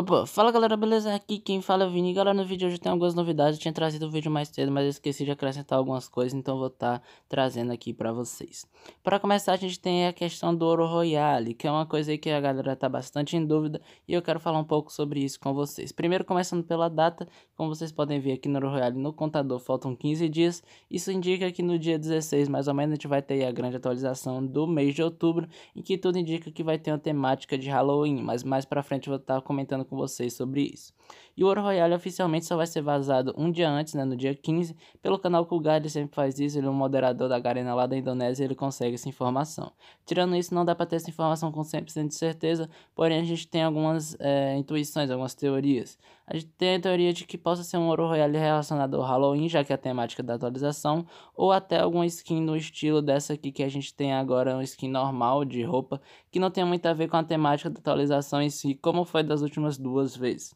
Opa, fala galera, beleza? Aqui quem fala é o Vini. Galera, no vídeo hoje tem algumas novidades. Eu tinha trazido o vídeo mais cedo, mas eu esqueci de acrescentar algumas coisas, então vou estar tá trazendo aqui para vocês. Para começar, a gente tem a questão do Ouro Royale, que é uma coisa aí que a galera tá bastante em dúvida e eu quero falar um pouco sobre isso com vocês. Primeiro, começando pela data, como vocês podem ver aqui no Ouro Royale, no contador faltam 15 dias. Isso indica que no dia 16, mais ou menos, a gente vai ter a grande atualização do mês de outubro, em que tudo indica que vai ter uma temática de Halloween, mas mais para frente eu vou estar tá comentando com vocês sobre isso. E o Ouro Royale oficialmente só vai ser vazado um dia antes, né, no dia 15, pelo canal Kugar, ele sempre faz isso, ele é um moderador da Garena lá da Indonésia, ele consegue essa informação. Tirando isso, não dá para ter essa informação com 100% de certeza, porém a gente tem algumas é, intuições, algumas teorias. A gente tem a teoria de que possa ser um Ouro Royale relacionado ao Halloween, já que é a temática da atualização, ou até alguma skin no estilo dessa aqui que a gente tem agora, uma skin normal de roupa, que não tem muito a ver com a temática da atualização em si, como foi das últimas duas vezes.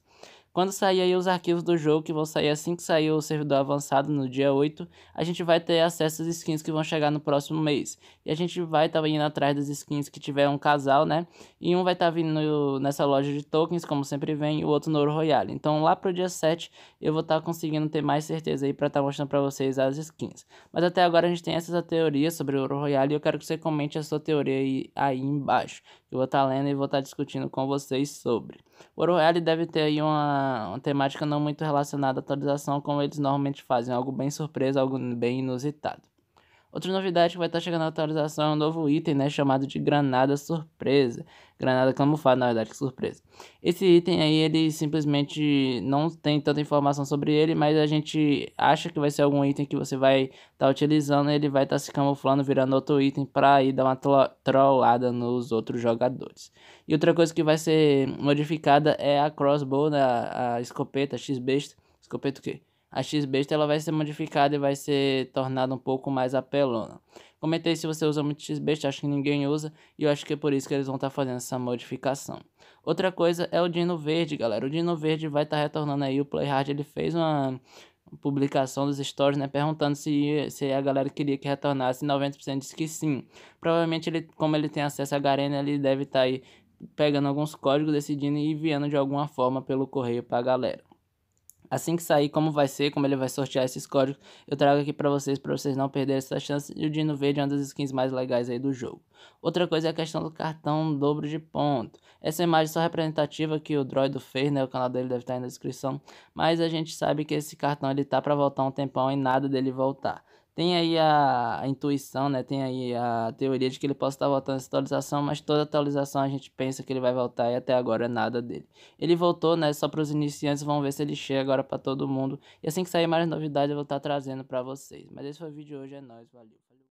Quando sair aí os arquivos do jogo, que vão sair assim que sair o servidor avançado no dia 8, a gente vai ter acesso às skins que vão chegar no próximo mês. E a gente vai estar tá indo atrás das skins que tiver um casal, né? E um vai estar tá vindo nessa loja de tokens, como sempre vem, e o outro no Ouro Royale. Então lá pro dia 7 eu vou estar tá conseguindo ter mais certeza aí para estar tá mostrando para vocês as skins. Mas até agora a gente tem essa teoria sobre o Ouro Royale e eu quero que você comente a sua teoria aí, aí embaixo eu vou estar tá lendo e vou estar tá discutindo com vocês sobre. O Oroeli deve ter aí uma, uma temática não muito relacionada à atualização, como eles normalmente fazem, algo bem surpresa, algo bem inusitado. Outra novidade que vai estar tá chegando na atualização é um novo item, né, chamado de Granada Surpresa. Granada camuflada, na verdade, que surpresa. Esse item aí, ele simplesmente não tem tanta informação sobre ele, mas a gente acha que vai ser algum item que você vai estar tá utilizando e ele vai estar tá se camuflando, virando outro item para ir dar uma trollada nos outros jogadores. E outra coisa que vai ser modificada é a crossbow, né, a, a escopeta, x-besta, escopeta o quê? a x Best ela vai ser modificada e vai ser tornada um pouco mais apelona. Comentei se você usa muito x Best acho que ninguém usa, e eu acho que é por isso que eles vão estar tá fazendo essa modificação. Outra coisa é o Dino Verde, galera. O Dino Verde vai estar tá retornando aí, o Playhard ele fez uma publicação dos stories, né, perguntando se, se a galera queria que retornasse, 90% disse que sim. Provavelmente, ele, como ele tem acesso à Garena, ele deve estar tá aí pegando alguns códigos, decidindo e enviando de alguma forma pelo correio para a galera. Assim que sair, como vai ser, como ele vai sortear esses códigos, eu trago aqui para vocês, para vocês não perderem essa chance. E o Dino Verde é uma das skins mais legais aí do jogo. Outra coisa é a questão do cartão dobro de ponto. Essa imagem é só representativa que o Droido fez, né? O canal dele deve estar aí na descrição. Mas a gente sabe que esse cartão ele tá para voltar um tempão e nada dele voltar. Tem aí a, a, intuição, né? Tem aí a teoria de que ele possa estar voltando essa atualização, mas toda atualização a gente pensa que ele vai voltar e até agora é nada dele. Ele voltou, né? Só para os iniciantes, vamos ver se ele chega agora para todo mundo. E assim que sair mais novidades eu vou estar trazendo para vocês. Mas esse foi o vídeo de hoje, é nóis, valeu.